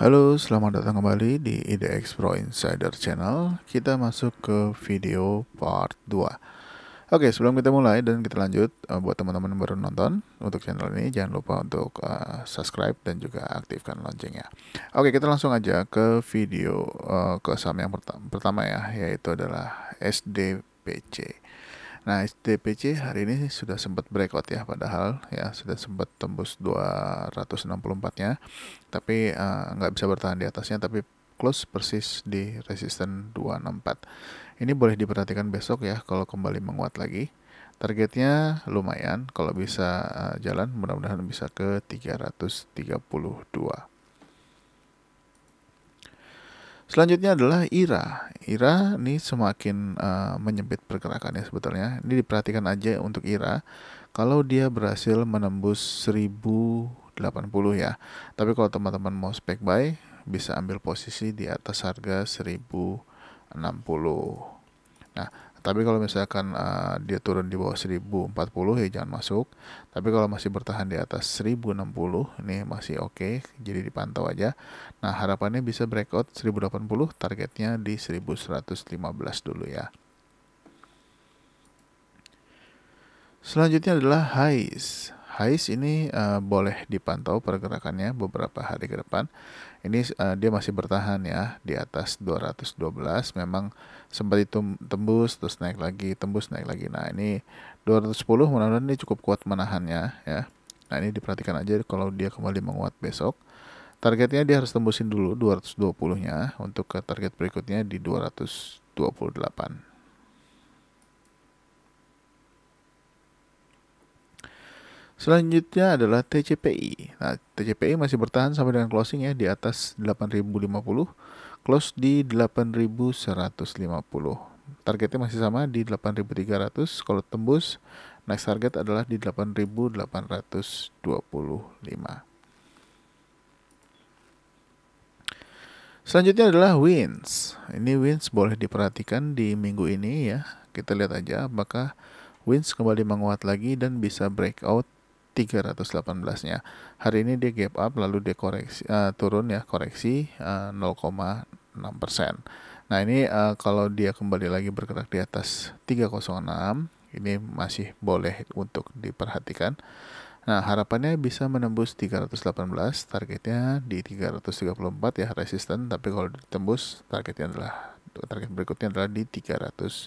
Halo, selamat datang kembali di IDX Pro Insider Channel. Kita masuk ke video part 2. Oke, sebelum kita mulai dan kita lanjut, eh, buat teman-teman yang baru nonton untuk channel ini, jangan lupa untuk eh, subscribe dan juga aktifkan loncengnya. Oke, kita langsung aja ke video uh, ke saham yang pertama ya, yaitu adalah SDPC. Nah, STPC hari ini sudah sempat breakout ya padahal ya sudah sempat tembus 264-nya tapi eh, nggak uh, bisa bertahan di atasnya tapi close persis di resisten 264. Ini boleh diperhatikan besok ya kalau kembali menguat lagi. Targetnya lumayan kalau bisa uh, jalan mudah-mudahan bisa ke 332. Selanjutnya adalah IRA. IRA ini semakin uh, menyempit pergerakannya sebetulnya. Ini diperhatikan aja untuk IRA. Kalau dia berhasil menembus 1080 ya. Tapi kalau teman-teman mau spek buy bisa ambil posisi di atas harga 1060. Tapi kalau misalkan uh, dia turun di bawah 1040 ya jangan masuk. Tapi kalau masih bertahan di atas 1060 ini masih oke, okay, jadi dipantau aja. Nah, harapannya bisa breakout 1080, targetnya di 1115 dulu ya. Selanjutnya adalah highs. Highs ini uh, boleh dipantau pergerakannya beberapa hari ke depan. Ini uh, dia masih bertahan ya di atas 212 memang sempat itu tembus terus naik lagi tembus naik lagi nah ini 210 mudah-mudahan ini cukup kuat menahannya ya nah ini diperhatikan aja kalau dia kembali menguat besok targetnya dia harus tembusin dulu 220 nya untuk ke target berikutnya di 228 Selanjutnya adalah TCPI. Nah, TCPI masih bertahan sampai dengan closing ya di atas 8050 close di 8150 targetnya masih sama di 8300 kalau tembus next target adalah di 8825 selanjutnya adalah wins ini wins boleh diperhatikan di minggu ini ya kita lihat aja apakah wins kembali menguat lagi dan bisa breakout 318 nya hari ini dia gap up lalu dia koreksi uh, turun ya koreksi uh, eh, 0,6 nah ini uh, kalau dia kembali lagi bergerak di atas 306 ini masih boleh untuk diperhatikan Nah, harapannya bisa menembus 318, targetnya di 334 ya resisten, tapi kalau ditembus targetnya adalah target berikutnya adalah di 352.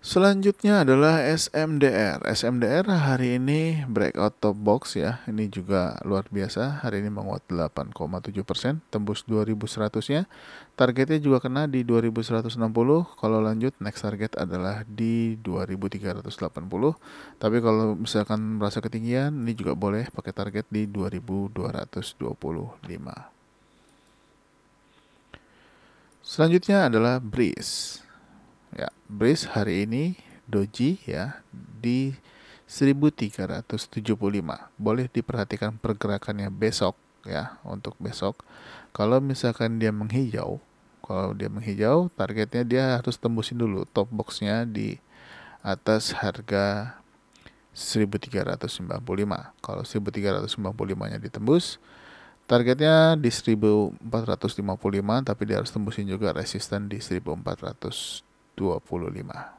Selanjutnya adalah SMDR. SMDR hari ini breakout top box ya. Ini juga luar biasa. Hari ini menguat 8,7 persen, tembus 2100 nya. Targetnya juga kena di 2160. Kalau lanjut next target adalah di 2380. Tapi kalau misalkan merasa ketinggian, ini juga boleh pakai target di 2225. Selanjutnya adalah Breeze ya Breeze hari ini doji ya di 1375 boleh diperhatikan pergerakannya besok ya untuk besok kalau misalkan dia menghijau kalau dia menghijau targetnya dia harus tembusin dulu top boxnya di atas harga 1395 kalau 1395 nya ditembus targetnya di 1455 tapi dia harus tembusin juga resisten di ratus 25.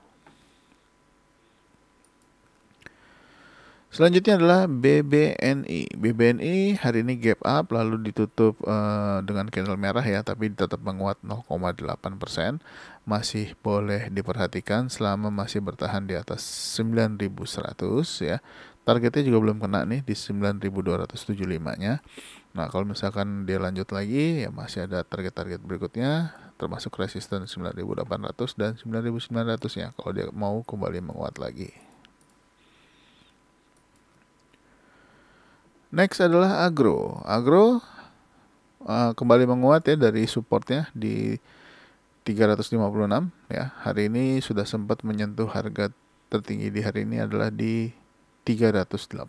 Selanjutnya adalah BBNI. BBNI hari ini gap up lalu ditutup uh, dengan candle merah ya, tapi tetap menguat 0,8 persen. Masih boleh diperhatikan selama masih bertahan di atas 9.100 ya. Targetnya juga belum kena nih di 9.275 nya. Nah kalau misalkan dia lanjut lagi ya masih ada target-target berikutnya termasuk resisten 9800 dan 9900 ya kalau dia mau kembali menguat lagi. Next adalah agro. Agro uh, kembali menguat ya dari supportnya di 356 ya. Hari ini sudah sempat menyentuh harga tertinggi di hari ini adalah di 384.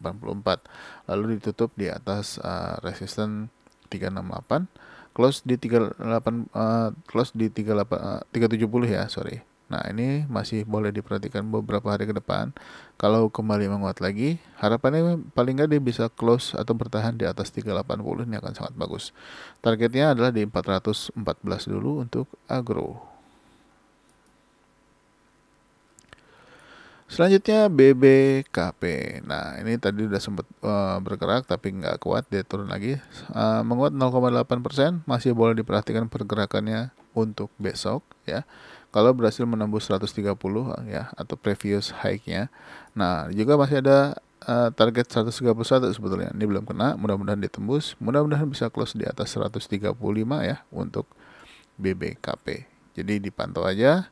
Lalu ditutup di atas uh, resisten 368 close di 38 uh, eh, close di 38 uh, 370 ya, sorry. Nah, ini masih boleh diperhatikan beberapa hari ke depan. Kalau kembali menguat lagi, harapannya paling nggak dia bisa close atau bertahan di atas 380 ini akan sangat bagus. Targetnya adalah di 414 dulu untuk agro. Selanjutnya BBKP. Nah ini tadi udah sempat uh, eh, bergerak tapi nggak kuat dia turun lagi. Uh, menguat 0,8 persen masih boleh diperhatikan pergerakannya untuk besok ya. Kalau berhasil menembus 130 ya atau previous high-nya. Nah juga masih ada uh, target 131 sebetulnya. Ini belum kena. Mudah-mudahan ditembus. Mudah-mudahan bisa close di atas 135 ya untuk BBKP. Jadi dipantau aja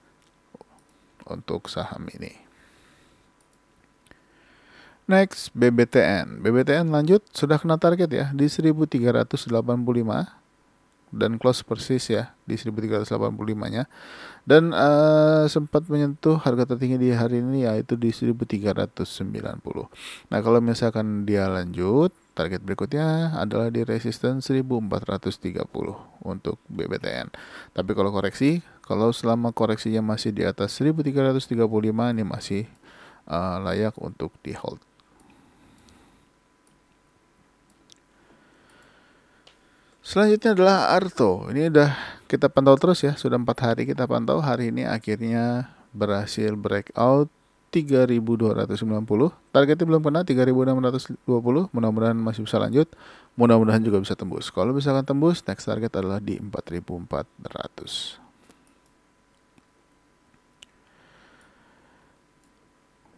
untuk saham ini. Next, BBTN. BBTN lanjut, sudah kena target ya di 1385 dan close persis ya di 1385-nya. Dan uh, sempat menyentuh harga tertinggi di hari ini yaitu di 1390. Nah, kalau misalkan dia lanjut, target berikutnya adalah di resisten 1430 untuk BBTN. Tapi kalau koreksi, kalau selama koreksinya masih di atas 1335 ini masih uh, layak untuk di hold. Selanjutnya adalah Arto. Ini udah kita pantau terus ya, sudah empat hari kita pantau. Hari ini akhirnya berhasil breakout 3290. Targetnya belum kena 3620. Mudah-mudahan masih bisa lanjut. Mudah-mudahan juga bisa tembus. Kalau misalkan tembus, next target adalah di 4400.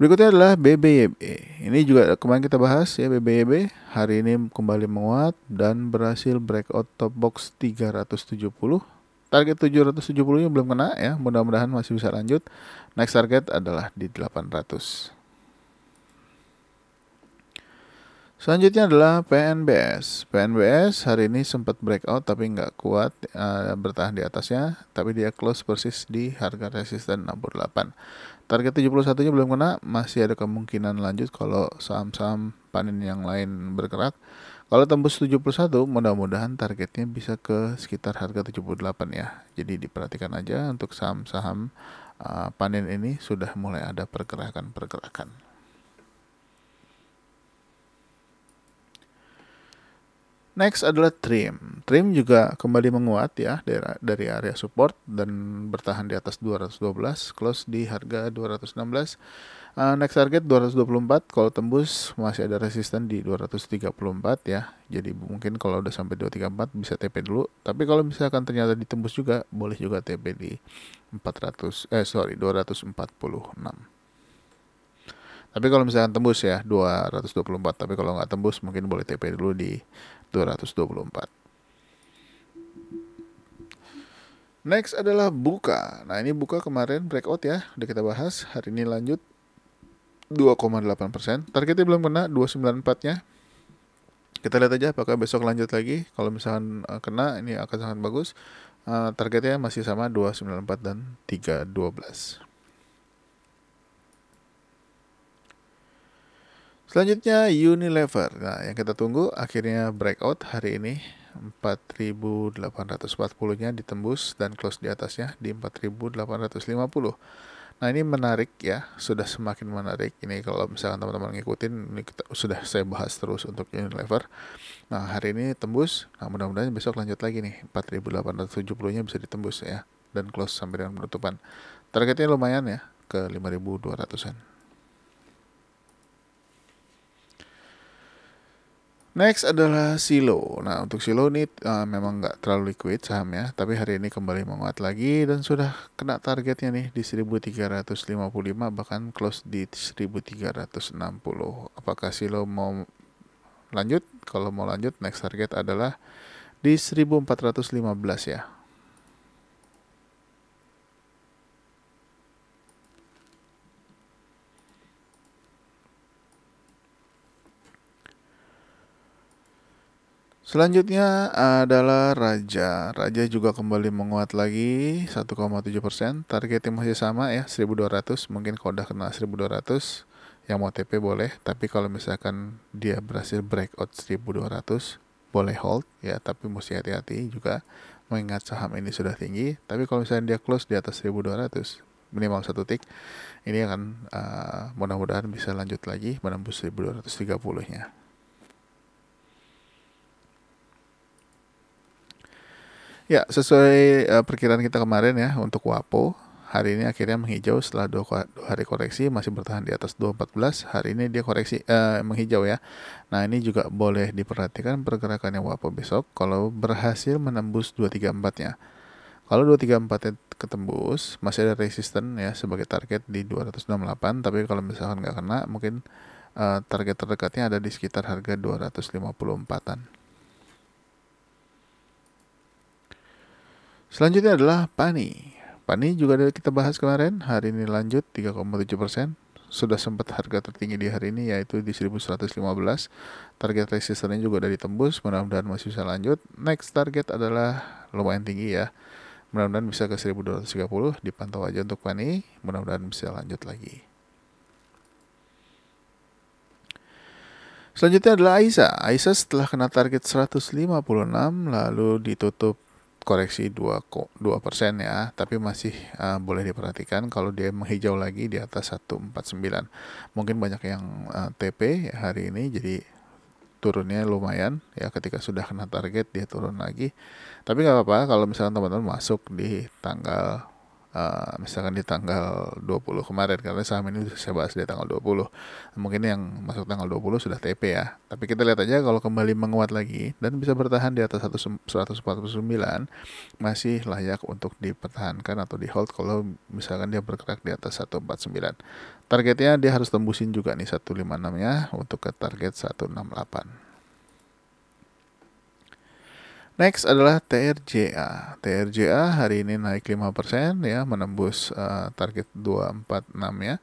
Berikutnya adalah BBYB. Ini juga kemarin kita bahas ya BBYB hari ini kembali menguat dan berhasil breakout top box 370. Target 770 nya belum kena ya, mudah-mudahan masih bisa lanjut. Next target adalah di 800. Selanjutnya adalah PNBS. PNBS hari ini sempat breakout tapi nggak kuat uh, bertahan di atasnya, tapi dia close persis di harga resisten 68. Target 71-nya belum kena, masih ada kemungkinan lanjut kalau saham-saham panen yang lain bergerak. Kalau tembus 71, mudah-mudahan targetnya bisa ke sekitar harga 78 ya. Jadi diperhatikan aja untuk saham-saham uh, panen ini sudah mulai ada pergerakan-pergerakan. Next adalah trim. Trim juga kembali menguat ya dari, area support dan bertahan di atas 212, close di harga 216. Uh, eh, next target 224, kalau tembus masih ada resisten di 234 ya. Jadi mungkin kalau udah sampai 234 bisa TP dulu. Tapi kalau misalkan ternyata ditembus juga, boleh juga TP di 400 eh sorry 246. Tapi kalau misalkan tembus ya 224, tapi kalau nggak tembus mungkin boleh TP dulu di 224. Next adalah buka. Nah ini buka kemarin breakout ya, udah kita bahas. Hari ini lanjut 2,8%. Targetnya belum kena 294-nya. Kita lihat aja apakah besok lanjut lagi. Kalau misalkan eh, kena ini akan sangat bagus. Eh, targetnya masih sama 294 dan 312. Selanjutnya Unilever. Nah, yang kita tunggu akhirnya breakout hari ini 4840-nya ditembus dan close di atasnya di 4850. Nah, ini menarik ya, sudah semakin menarik. Ini kalau misalkan teman-teman ngikutin ini kita, sudah saya bahas terus untuk Unilever. Nah, hari ini tembus. Nah, mudah-mudahan besok lanjut lagi nih. 4870-nya bisa ditembus ya dan close sampai dengan penutupan. Targetnya lumayan ya ke 5200-an. Next adalah Silo. Nah, untuk Silo ini uh, memang nggak terlalu liquid sahamnya, tapi hari ini kembali menguat lagi dan sudah kena targetnya nih di 1355 bahkan close di 1360. Apakah Silo mau lanjut? Kalau mau lanjut, next target adalah di 1415 ya. Selanjutnya adalah Raja. Raja juga kembali menguat lagi 1,7 persen. Targetnya masih sama ya 1200. Mungkin kalau udah kena 1200 yang mau TP boleh. Tapi kalau misalkan dia berhasil breakout 1200 boleh hold ya. Tapi mesti hati-hati juga mengingat saham ini sudah tinggi. Tapi kalau misalnya dia close di atas 1200 minimal satu tick ini akan uh, mudah-mudahan bisa lanjut lagi menembus 1230 nya Ya, sesuai uh, perkiraan kita kemarin ya untuk WAPO, hari ini akhirnya menghijau setelah dua, dua hari koreksi masih bertahan di atas 214. Hari ini dia koreksi uh, menghijau ya. Nah, ini juga boleh diperhatikan pergerakannya WAPO besok kalau berhasil menembus 234-nya. Kalau 234-nya ketembus, masih ada resisten ya sebagai target di 268, tapi kalau misalkan nggak kena mungkin uh, target terdekatnya ada di sekitar harga 254-an. Selanjutnya adalah Pani. Pani juga ada kita bahas kemarin, hari ini lanjut 3,7 persen. Sudah sempat harga tertinggi di hari ini yaitu di 1115. Target resistennya juga sudah ditembus mudah-mudahan masih bisa lanjut. Next target adalah lumayan tinggi ya. Mudah-mudahan bisa ke 1230, dipantau aja untuk Pani, mudah-mudahan bisa lanjut lagi. Selanjutnya adalah aisa aisa setelah kena target 156 lalu ditutup koreksi 2 persen ya, tapi masih uh, boleh diperhatikan kalau dia menghijau lagi di atas 149. Mungkin banyak yang uh, eh, TP hari ini jadi turunnya lumayan ya ketika sudah kena target dia turun lagi. Tapi nggak apa-apa kalau misalnya teman-teman masuk di tanggal uh, misalkan di tanggal 20 kemarin karena saham ini saya bahas di tanggal 20 mungkin yang masuk tanggal 20 sudah TP ya tapi kita lihat aja kalau kembali menguat lagi dan bisa bertahan di atas 149 masih layak untuk dipertahankan atau di hold kalau misalkan dia bergerak di atas 149 targetnya dia harus tembusin juga nih 156 ya untuk ke target 168 Next adalah TRJA. TRJA hari ini naik 5% ya, menembus uh, target 246 ya.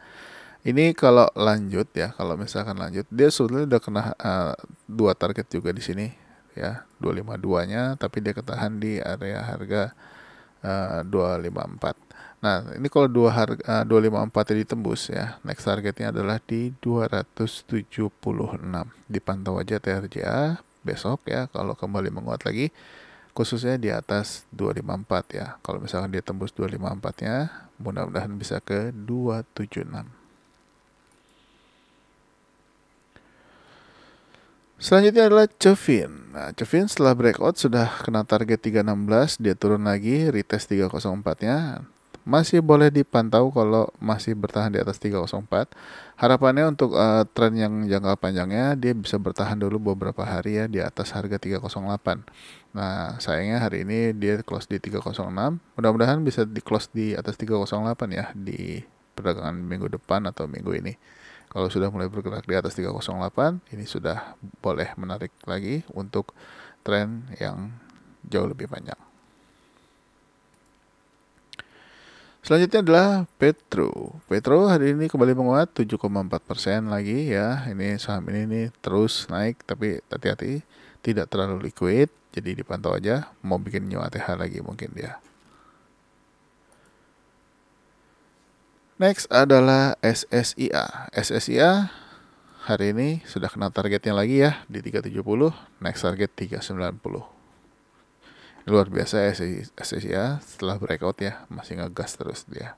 Ini kalau lanjut ya, kalau misalkan lanjut, dia sebetulnya udah kena uh, dua target juga di sini ya, 252-nya tapi dia ketahan di area harga uh, eh, 254. Nah, ini kalau dua harga uh, 254 ditembus ya, next targetnya adalah di 276. Dipantau aja TRJA besok ya kalau kembali menguat lagi khususnya di atas 254 ya. Kalau misalkan dia tembus 254 nya mudah-mudahan bisa ke 276. Selanjutnya adalah Chevin. Nah, Chevin setelah breakout sudah kena target 316, dia turun lagi, retest 304-nya, masih boleh dipantau kalau masih bertahan di atas 304. Harapannya untuk uh, tren yang jangka panjangnya dia bisa bertahan dulu beberapa hari ya di atas harga 308. Nah, sayangnya hari ini dia close di 306. Mudah-mudahan bisa di close di atas 308 ya di perdagangan minggu depan atau minggu ini. Kalau sudah mulai bergerak di atas 308, ini sudah boleh menarik lagi untuk tren yang jauh lebih panjang. Selanjutnya adalah Petro. Petro hari ini kembali menguat 7,4 persen lagi ya. Ini saham ini nih terus naik tapi hati-hati tidak terlalu liquid. Jadi dipantau aja mau bikin new ATH lagi mungkin dia. Next adalah SSIA. SSIA hari ini sudah kena targetnya lagi ya di 370, next target 390 luar biasa ya ya setelah breakout ya masih ngegas terus dia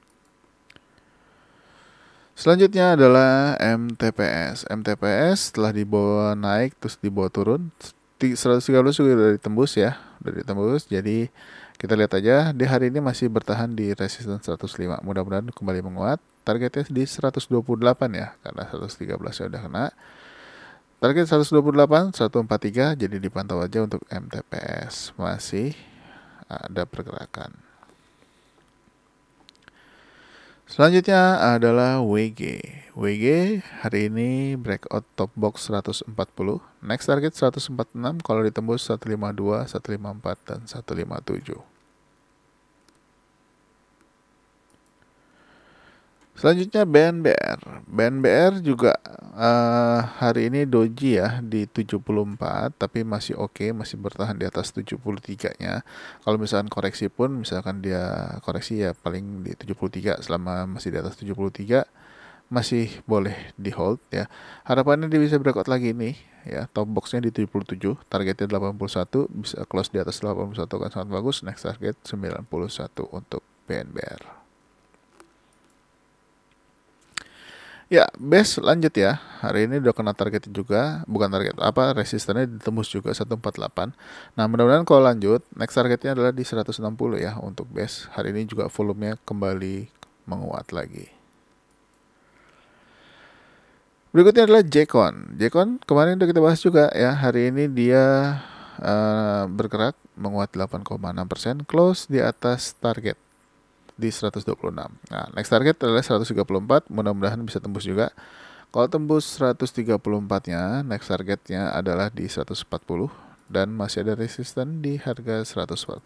Selanjutnya adalah MTPS. MTPS setelah dibawa naik terus dibawa turun 130 juga dari tembus ya, dari tembus. Jadi kita lihat aja di hari ini masih bertahan di resisten 105. Mudah-mudahan kembali menguat. Targetnya di 128 ya, karena 113 sudah kena. Target 128, 143, jadi dipantau aja untuk MTPS. Masih ada pergerakan. Selanjutnya adalah WG. WG hari ini breakout top box 140. Next target 146, kalau ditembus 152, 154, dan 157. Selanjutnya BNBR. BNBR juga uh, hari ini doji ya di 74 tapi masih oke, okay, masih bertahan di atas 73-nya. Kalau misalkan koreksi pun misalkan dia koreksi ya paling di 73 selama masih di atas 73 masih boleh di hold ya. Harapannya dia bisa breakout lagi nih ya. Top boxnya di 77, targetnya 81, bisa close di atas 81 kan sangat bagus. Next target 91 untuk BNBR. Ya, base lanjut ya. Hari ini udah kena target juga, bukan target apa resistennya ditembus juga 148. Nah, mudah-mudahan kalau lanjut, next targetnya adalah di 160 ya untuk base. Hari ini juga volumenya kembali menguat lagi. Berikutnya adalah Jekon. Jekon kemarin udah kita bahas juga ya. Hari ini dia uh, bergerak menguat 8,6%, close di atas target di 126. Nah, next target adalah 134, mudah-mudahan bisa tembus juga. Kalau tembus 134-nya, next targetnya adalah di 140 dan masih ada resisten di harga 147.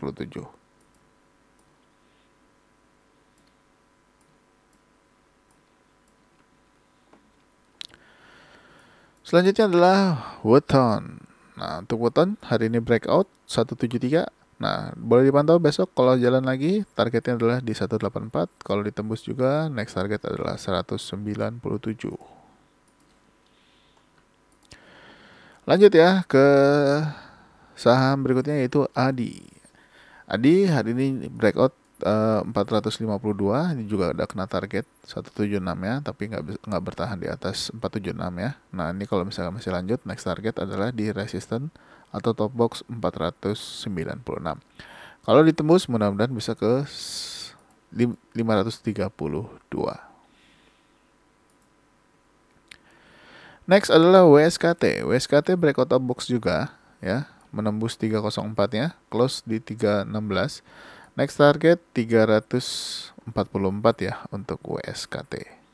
Selanjutnya adalah Weton. Nah, untuk Weton hari ini breakout 173 Nah, boleh dipantau besok kalau jalan lagi, targetnya adalah di 184. Kalau ditembus juga, next target adalah 197. Lanjut ya ke saham berikutnya yaitu Adi. Adi hari ini breakout eh, uh, 452 ini juga ada kena target 176 ya, tapi nggak nggak bertahan di atas 476 ya. Nah, ini kalau misalnya masih lanjut next target adalah di resistance atau top box 496. Kalau ditembus mudah-mudahan bisa ke 532. Next adalah WSKT. WSKT breakout top box juga ya, menembus 304-nya, close di 316. Next target 344 ya untuk WSKT.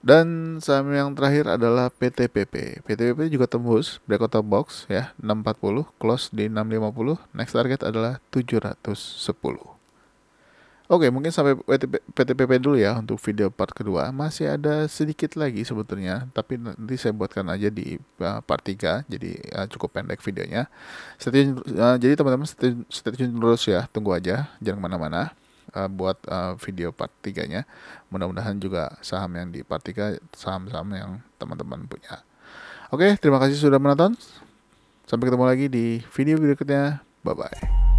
Dan saham yang terakhir adalah PTPP. PTPP juga tembus Black Box ya 640, close di 650, next target adalah 710. Oke, mungkin sampai PTPP dulu ya untuk video part kedua. Masih ada sedikit lagi sebetulnya, tapi nanti saya buatkan aja di eh, part 3, jadi eh, cukup pendek videonya. Eh, jadi teman-teman stay, tune terus ya, tunggu aja, jangan kemana-mana uh, buat uh, video part 3-nya. Mudah-mudahan juga saham yang di part 3 saham-saham yang teman-teman punya. Oke, terima kasih sudah menonton. Sampai ketemu lagi di video berikutnya. Bye bye.